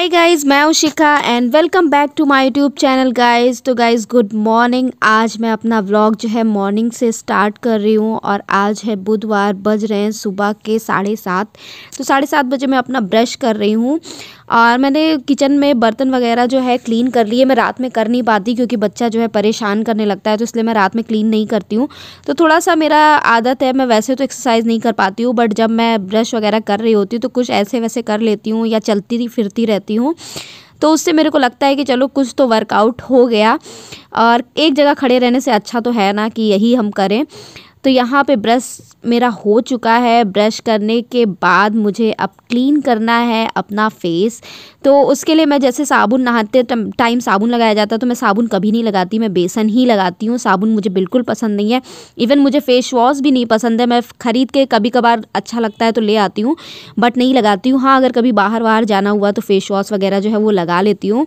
Bye guys. Guys मैं हूं Shikha and welcome back to my YouTube channel guys तो guys good morning आज मैं अपना व्लॉग जो है मॉर्निंग से स्टार्ट कर रही हूँ और आज है बुधवार बज रहे हैं सुबह के साढ़े सात तो साढ़े सात बजे मैं अपना ब्रश कर रही हूँ और मैंने किचन में बर्तन वगैरह जो है क्लीन कर लिए मैं रात में कर नहीं पाती क्योंकि बच्चा जो है परेशान करने लगता है तो इसलिए मैं रात में क्लीन नहीं करती हूँ तो थोड़ा सा मेरा आदत है मैं वैसे तो एक्सरसाइज नहीं कर पाती हूँ बट जब मैं ब्रश वगैरह कर रही होती हूँ तो कुछ ऐसे वैसे कर लेती हूँ या चलती फिरती रहती हूँ तो उससे मेरे को लगता है कि चलो कुछ तो वर्कआउट हो गया और एक जगह खड़े रहने से अच्छा तो है ना कि यही हम करें तो यहाँ पे ब्रश मेरा हो चुका है ब्रश करने के बाद मुझे अब क्लीन करना है अपना फेस तो उसके लिए मैं जैसे साबुन नहाते टाइम साबुन लगाया जाता है तो मैं साबुन कभी नहीं लगाती मैं बेसन ही लगाती हूँ साबुन मुझे बिल्कुल पसंद नहीं है इवन मुझे फेस वॉश भी नहीं पसंद है मैं ख़रीद के कभी कभार अच्छा लगता है तो ले आती हूँ बट नहीं लगाती हूँ हाँ अगर कभी बाहर बाहर जाना हुआ तो फेस वॉश वगैरह जो है वो लगा लेती हूँ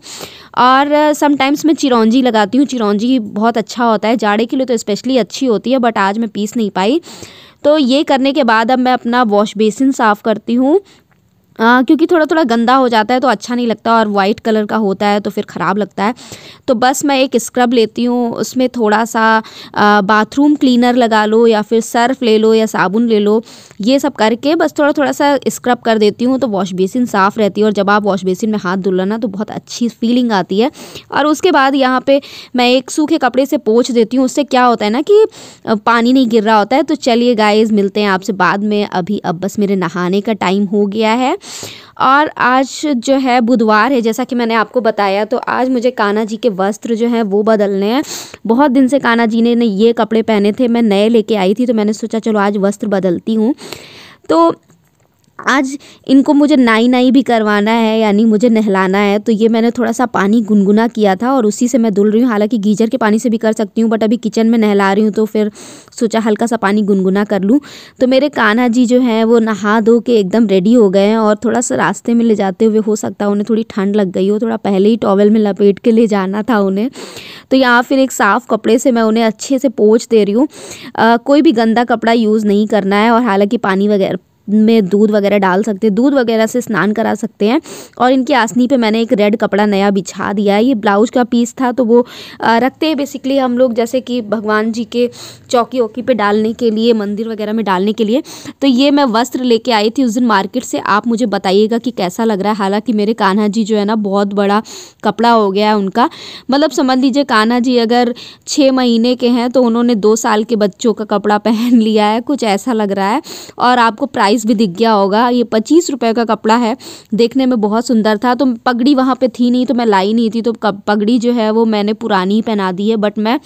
और समटाइम्स मैं चिरौंजी लगाती हूँ चिरौंजी बहुत अच्छा होता है जाड़े के लिए तो स्पेशली अच्छी होती है बट आज मैं पीस नहीं पाई तो ये करने के बाद अब मैं अपना वॉश बेसिन साफ़ करती हूँ आ, क्योंकि थोड़ा थोड़ा गंदा हो जाता है तो अच्छा नहीं लगता और वाइट कलर का होता है तो फिर ख़राब लगता है तो बस मैं एक स्क्रब लेती हूँ उसमें थोड़ा सा बाथरूम क्लीनर लगा लो या फिर सर्फ ले लो या साबुन ले लो ये सब करके बस थोड़ा थोड़ा सा स्क्रब कर देती हूँ तो वॉश बेसिन साफ़ रहती है और जब आप वॉश बेसिन में हाथ धुल ना तो बहुत अच्छी फीलिंग आती है और उसके बाद यहाँ पे मैं एक सूखे कपड़े से पोछ देती हूँ उससे क्या होता है ना कि पानी नहीं गिर रहा होता है तो चलिए गाइज मिलते हैं आपसे बाद में अभी अब बस मेरे नहाने का टाइम हो गया है और आज जो है बुधवार है जैसा कि मैंने आपको बताया तो आज मुझे कान्हा जी के वस्त्र जो हैं वो बदलने हैं बहुत दिन से कान्हा जी ने ये कपड़े पहने थे मैं नए लेके आई थी तो मैंने सोचा चलो आज वस्त्र बदलती हूँ तो आज इनको मुझे नाई नाई भी करवाना है यानी मुझे नहलाना है तो ये मैंने थोड़ा सा पानी गुनगुना किया था और उसी से मैं धुल रही हूँ हालांकि गीजर के पानी से भी कर सकती हूँ बट अभी किचन में नहला रही हूँ तो फिर सोचा हल्का सा पानी गुनगुना कर लूँ तो मेरे कान्हा जी जो हैं वो नहा धो के एकदम रेडी हो गए हैं और थोड़ा सा रास्ते में ले जाते हुए हो सकता है उन्हें थोड़ी ठंड लग गई हो थोड़ा पहले ही टॉवल में लपेट के ले जाना था उन्हें तो यहाँ फिर एक साफ़ कपड़े से मैं उन्हें अच्छे से पोछ दे रही हूँ कोई भी गंदा कपड़ा यूज़ नहीं करना है और हालांकि पानी वगैरह में दूध वगैरह डाल सकते हैं दूध वगैरह से स्नान करा सकते हैं और इनकी आसनी पे मैंने एक रेड कपड़ा नया बिछा दिया है ये ब्लाउज का पीस था तो वो रखते हैं बेसिकली हम लोग जैसे कि भगवान जी के चौकी वौकी पे डालने के लिए मंदिर वगैरह में डालने के लिए तो ये मैं वस्त्र लेके आई थी उस दिन मार्केट से आप मुझे बताइएगा कि कैसा लग रहा है हालाँकि मेरे कान्हा जी जो है ना बहुत बड़ा कपड़ा हो गया है उनका मतलब समझ लीजिए कान्हा जी अगर छः महीने के हैं तो उन्होंने दो साल के बच्चों का कपड़ा पहन लिया है कुछ ऐसा लग रहा है और आपको प्राइस प्राइस भी दिख गया होगा ये पच्चीस रुपये का कपड़ा है देखने में बहुत सुंदर था तो पगड़ी वहाँ पे थी नहीं तो मैं लाई नहीं थी तो पगड़ी जो है वो मैंने पुरानी पहना दी है बट मैं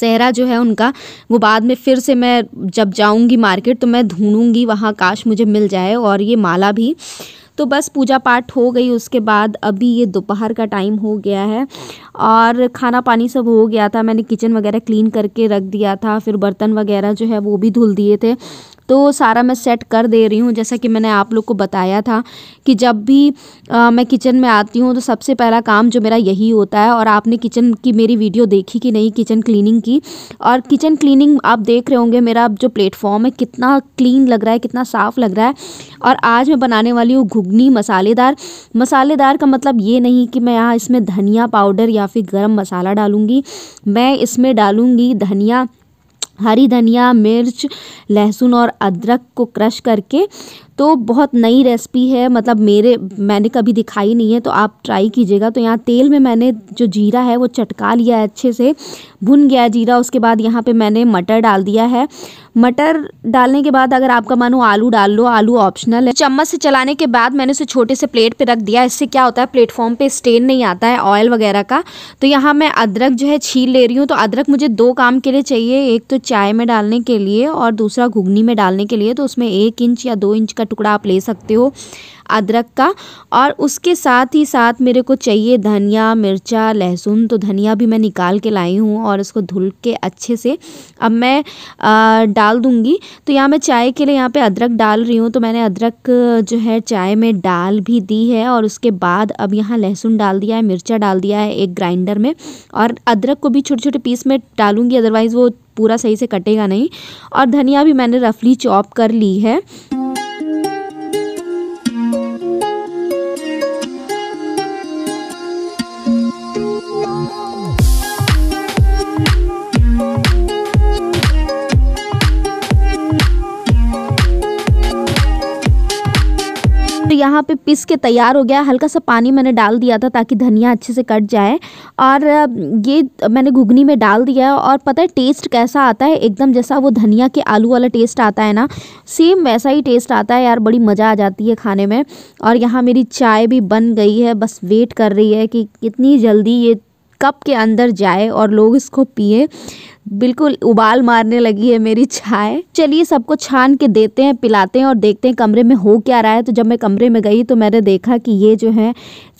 सहरा जो है उनका वो बाद में फिर से मैं जब जाऊंगी मार्केट तो मैं ढूँढूँगी वहाँ काश मुझे मिल जाए और ये माला भी तो बस पूजा पाठ हो गई उसके बाद अभी ये दोपहर का टाइम हो गया है और खाना पानी सब हो गया था मैंने किचन वगैरह क्लीन करके रख दिया था फिर बर्तन वगैरह जो है वो भी धुल दिए थे तो सारा मैं सेट कर दे रही हूँ जैसा कि मैंने आप लोग को बताया था कि जब भी आ, मैं किचन में आती हूँ तो सबसे पहला काम जो मेरा यही होता है और आपने किचन की मेरी वीडियो देखी कि नहीं किचन क्लीनिंग की और किचन क्लीनिंग आप देख रहे होंगे मेरा जो प्लेटफॉर्म है कितना क्लीन लग रहा है कितना साफ़ लग रहा है और आज मैं बनाने वाली हूँ घुगनी मसालेदार मसालेदार का मतलब ये नहीं कि मैं यहाँ इसमें धनिया पाउडर या फिर गरम मसाला डालूँगी मैं इसमें डालूँगी धनिया हरी धनिया मिर्च लहसुन और अदरक को क्रश करके तो बहुत नई रेसिपी है मतलब मेरे मैंने कभी दिखाई नहीं है तो आप ट्राई कीजिएगा तो यहाँ तेल में मैंने जो जीरा है वो चटका लिया है अच्छे से भुन गया जीरा उसके बाद यहाँ पे मैंने मटर डाल दिया है मटर डालने के बाद अगर आपका मन हो आलू डाल लो आलू ऑप्शनल है चम्मच से चलाने के बाद मैंने उसे छोटे से प्लेट पर रख दिया इससे क्या होता है प्लेटफॉर्म पर स्टेन नहीं आता है ऑयल वगैरह का तो यहाँ मैं अदरक जो है छील ले रही हूँ तो अदरक मुझे दो काम के लिए चाहिए एक तो चाय में डालने के लिए और दूसरा घुगनी में डालने के लिए तो उसमें एक इंच या दो इंच का टुकड़ा आप ले सकते हो अदरक का और उसके साथ ही साथ मेरे को चाहिए धनिया मिर्चा लहसुन तो धनिया भी मैं निकाल के लाई हूँ और इसको धुल के अच्छे से अब मैं आ, डाल दूँगी तो यहाँ मैं चाय के लिए यहाँ पे अदरक डाल रही हूँ तो मैंने अदरक जो है चाय में डाल भी दी है और उसके बाद अब यहाँ लहसुन डाल दिया है मिर्चा डाल दिया है एक ग्राइंडर में और अदरक को भी छोटे छोटे पीस में डालूँगी अदरवाइज़ वो पूरा सही से कटेगा नहीं और धनिया भी मैंने रफली चॉप कर ली है यहाँ पे पिस के तैयार हो गया हल्का सा पानी मैंने डाल दिया था ताकि धनिया अच्छे से कट जाए और ये मैंने घुगनी में डाल दिया है और पता है टेस्ट कैसा आता है एकदम जैसा वो धनिया के आलू वाला टेस्ट आता है ना सेम वैसा ही टेस्ट आता है यार बड़ी मज़ा आ जाती है खाने में और यहाँ मेरी चाय भी बन गई है बस वेट कर रही है कि कितनी जल्दी ये कप के अंदर जाए और लोग इसको पिए बिल्कुल उबाल मारने लगी है मेरी चाय चलिए सबको छान के देते हैं पिलाते हैं और देखते हैं कमरे में हो क्या रहा है तो जब मैं कमरे में गई तो मैंने देखा कि ये जो है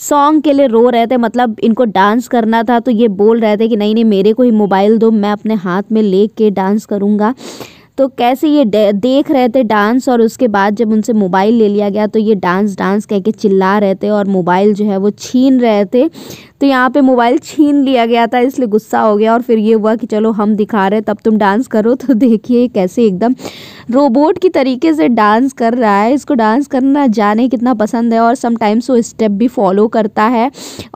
सॉन्ग के लिए रो रहे थे मतलब इनको डांस करना था तो ये बोल रहे थे कि नहीं नहीं मेरे को ही मोबाइल दो मैं अपने हाथ में ले के डांस करूँगा तो कैसे ये देख रहे थे डांस और उसके बाद जब उनसे मोबाइल ले लिया गया तो ये डांस डांस कह के चिल्ला रहे थे और मोबाइल जो है वो छीन रहे थे तो यहाँ पे मोबाइल छीन लिया गया था इसलिए गुस्सा हो गया और फिर ये हुआ कि चलो हम दिखा रहे तब तुम डांस करो तो देखिए कैसे एकदम रोबोट की तरीके से डांस कर रहा है इसको डांस करना जाने कितना पसंद है और समटाइम्स वो स्टेप भी फॉलो करता है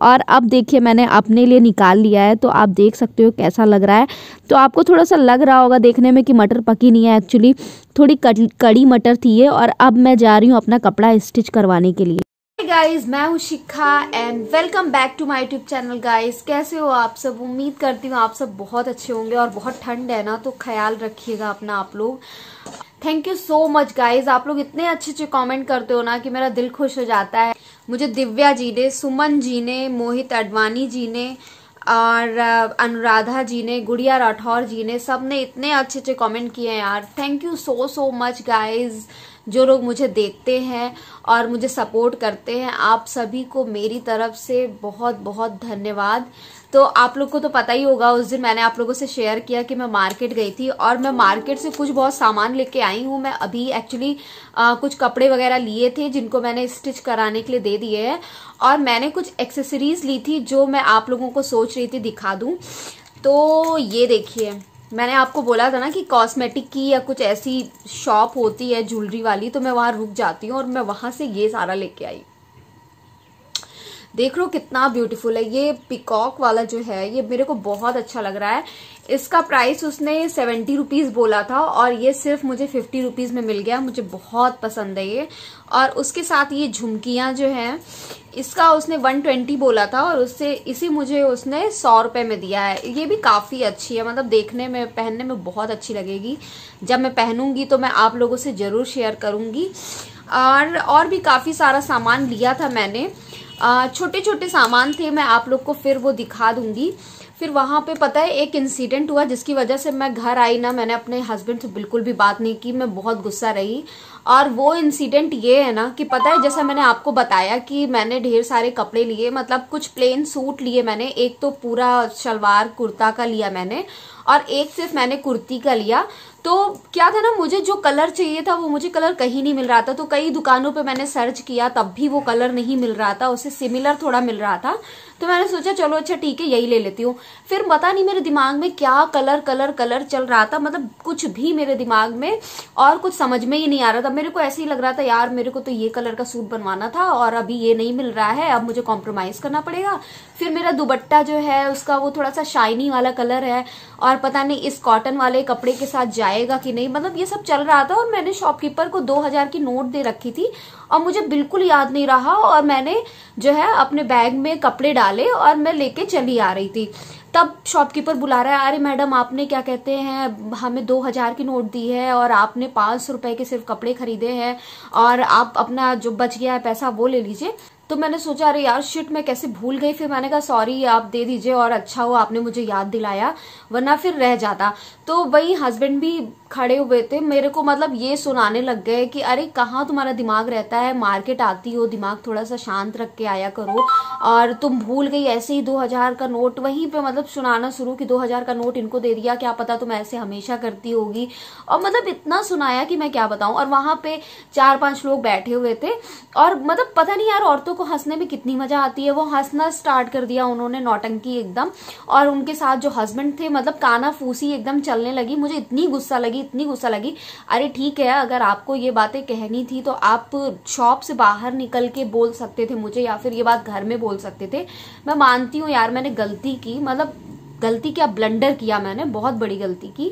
और अब देखिए मैंने अपने लिए निकाल लिया है तो आप देख सकते हो कैसा लग रहा है तो आपको थोड़ा सा लग रहा होगा देखने में कि मटर पकी नहीं है एक्चुअली थोड़ी कड़ी मटर थी ये और अब मैं जा रही हूँ अपना कपड़ा स्टिच करवाने के लिए गाइज मैं हूँ Shikha and welcome back to my YouTube channel guys कैसे हो आप सब उम्मीद करती हूँ आप सब बहुत अच्छे होंगे और बहुत ठंड है ना तो ख्याल रखिएगा अपना आप लोग thank you so much guys आप लोग इतने अच्छे अच्छे कमेंट करते हो ना कि मेरा दिल खुश हो जाता है मुझे दिव्या जी ने सुमन जी ने मोहित अडवाणी जी ने और uh, अनुराधा जी ने गुड़िया राठौर जी ने सब ने इतने अच्छे अच्छे कॉमेंट किए हैं यार thank you so so much guys जो लोग मुझे देखते हैं और मुझे सपोर्ट करते हैं आप सभी को मेरी तरफ से बहुत बहुत धन्यवाद तो आप लोग को तो पता ही होगा उस दिन मैंने आप लोगों से शेयर किया कि मैं मार्केट गई थी और मैं मार्केट से कुछ बहुत सामान लेके आई हूँ मैं अभी एक्चुअली कुछ कपड़े वगैरह लिए थे जिनको मैंने स्टिच कराने के लिए दे दिए हैं और मैंने कुछ एक्सेसरीज ली थी जो मैं आप लोगों को सोच रही थी दिखा दूँ तो ये देखिए मैंने आपको बोला था ना कि कॉस्मेटिक की या कुछ ऐसी शॉप होती है ज्वेलरी वाली तो मैं वहाँ रुक जाती हूँ और मैं वहाँ से ये सारा लेके आई देख लो कितना ब्यूटीफुल है ये पिकॉक वाला जो है ये मेरे को बहुत अच्छा लग रहा है इसका प्राइस उसने सेवेंटी रुपीज बोला था और ये सिर्फ मुझे फिफ्टी रुपीज में मिल गया मुझे बहुत पसंद है ये और उसके साथ ये झुमकियां जो हैं इसका उसने वन ट्वेंटी बोला था और उससे इसी मुझे उसने सौ रुपये में दिया है ये भी काफ़ी अच्छी है मतलब देखने में पहनने में बहुत अच्छी लगेगी जब मैं पहनूंगी तो मैं आप लोगों से ज़रूर शेयर करूँगी और और भी काफ़ी सारा सामान लिया था मैंने छोटे छोटे सामान थे मैं आप लोग को फिर वो दिखा दूंगी फिर वहाँ पे पता है एक इंसिडेंट हुआ जिसकी वजह से मैं घर आई ना मैंने अपने हस्बैंड से बिल्कुल भी बात नहीं की मैं बहुत गुस्सा रही और वो इंसिडेंट ये है ना कि पता है जैसा मैंने आपको बताया कि मैंने ढेर सारे कपड़े लिए मतलब कुछ प्लेन सूट लिए मैंने एक तो पूरा शलवार कुर्ता का लिया मैंने और एक सिर्फ मैंने कुर्ती का लिया तो क्या था ना मुझे जो कलर चाहिए था वो मुझे कलर कहीं नहीं मिल रहा था तो कई दुकानों पे मैंने सर्च किया तब भी वो कलर नहीं मिल रहा था उसे सिमिलर थोड़ा मिल रहा था तो मैंने सोचा चलो अच्छा ठीक है यही ले लेती हूँ फिर पता नहीं मेरे दिमाग में क्या कलर कलर कलर चल रहा था मतलब कुछ भी मेरे दिमाग में और कुछ समझ में ही नहीं आ रहा था मेरे को ऐसे ही लग रहा था यार मेरे को तो ये कलर का सूट बनवाना था और अभी ये नहीं मिल रहा है अब मुझे कॉम्प्रोमाइज़ करना पड़ेगा फिर मेरा दुबट्टा जो है उसका वो थोड़ा सा शाइनी वाला कलर है और पता नहीं इस कॉटन वाले कपड़े के साथ जाएगा कि नहीं मतलब ये सब चल रहा था और मैंने शॉपकीपर को दो हज़ार की नोट दे रखी थी और मुझे बिल्कुल याद नहीं रहा और मैंने जो है अपने बैग में कपड़े डाले और मैं लेके चली आ रही थी तब शॉपकीपर बुला रहा है अरे मैडम आपने क्या कहते हैं हमें दो हज़ार की नोट दी है और आपने पाँच सौ रुपये के सिर्फ कपड़े खरीदे हैं और आप अपना जो बच गया है पैसा वो ले लीजिए तो मैंने सोचा अरे यार शिट मैं कैसे भूल गई फिर मैंने कहा सॉरी आप दे दीजिए और अच्छा हुआ आपने मुझे याद दिलाया वरना फिर रह जाता तो वही हस्बैंड भी खड़े हुए थे मेरे को मतलब ये सुनाने लग गए कि अरे कहाँ तुम्हारा दिमाग रहता है मार्केट आती हो दिमाग थोड़ा सा शांत रख के आया करो और तुम भूल गई ऐसे ही दो हजार का नोट वहीं पे मतलब सुनाना शुरू कि दो हजार का नोट इनको दे दिया क्या पता तुम ऐसे हमेशा करती होगी और मतलब इतना सुनाया कि मैं क्या बताऊं और वहां पे चार पांच लोग बैठे हुए थे और मतलब पता नहीं यार औरतों को हंसने में कितनी मजा आती है वो हंसना स्टार्ट कर दिया उन्होंने नौटंकी एकदम और उनके साथ जो हस्बैंड थे मतलब काना फूसी एकदम चलने लगी मुझे इतनी गुस्सा लगी इतनी गुस्सा लगी अरे ठीक है अगर आपको ये बातें कहनी थी तो आप शॉप से बाहर निकल के बोल सकते थे मुझे या फिर ये बात घर में बोल सकते थे मैं मानती हूँ यार मैंने गलती की मतलब गलती क्या ब्लंडर किया मैंने बहुत बड़ी गलती की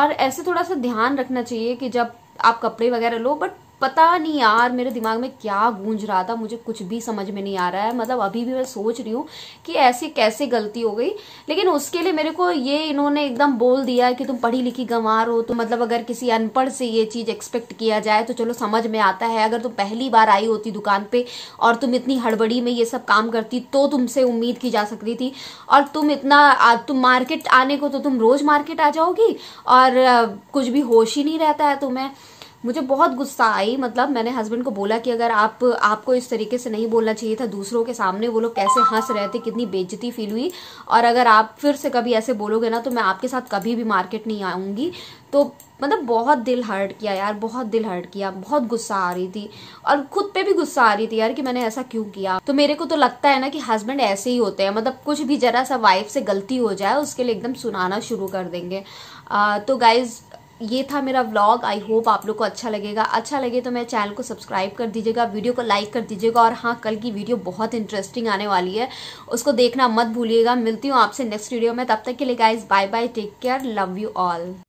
और ऐसे थोड़ा सा ध्यान रखना चाहिए कि जब आप कपड़े वगैरह लो बट पता नहीं यार मेरे दिमाग में क्या गूंज रहा था मुझे कुछ भी समझ में नहीं आ रहा है मतलब अभी भी मैं सोच रही हूँ कि ऐसी कैसे गलती हो गई लेकिन उसके लिए मेरे को ये इन्होंने एकदम बोल दिया कि तुम पढ़ी लिखी गंवार हो तो मतलब अगर किसी अनपढ़ से ये चीज़ एक्सपेक्ट किया जाए तो चलो समझ में आता है अगर तुम पहली बार आई होती दुकान पर और तुम इतनी हड़बड़ी में ये सब काम करती तो तुमसे उम्मीद की जा सकती थी और तुम इतना तुम मार्केट आने को तो तुम रोज़ मार्केट आ जाओगी और कुछ भी होश ही नहीं रहता है तुम्हें मुझे बहुत गुस्सा आई मतलब मैंने हस्बैंड को बोला कि अगर आप आपको इस तरीके से नहीं बोलना चाहिए था दूसरों के सामने वो लोग कैसे हंस रहे थे कितनी बेजती फील हुई और अगर आप फिर से कभी ऐसे बोलोगे ना तो मैं आपके साथ कभी भी मार्केट नहीं आऊँगी तो मतलब बहुत दिल हर्ट किया यार बहुत दिल हर्ट किया बहुत गुस्सा आ रही थी और खुद पे भी गुस्सा आ रही थी यार कि मैंने ऐसा क्यों किया तो मेरे को तो लगता है ना कि हस्बैंड ऐसे ही होते हैं मतलब कुछ भी जरा सा वाइफ से गलती हो जाए उसके लिए एकदम सुनाना शुरू कर देंगे आ, तो गाइज ये था मेरा व्लॉग आई होप आप लोग को अच्छा लगेगा अच्छा लगे तो मेरे चैनल को सब्सक्राइब कर दीजिएगा वीडियो को लाइक कर दीजिएगा और हाँ कल की वीडियो बहुत इंटरेस्टिंग आने वाली है उसको देखना मत भूलिएगा मिलती हूँ आपसे नेक्स्ट वीडियो में तब तक के लिए guys bye bye take care love you all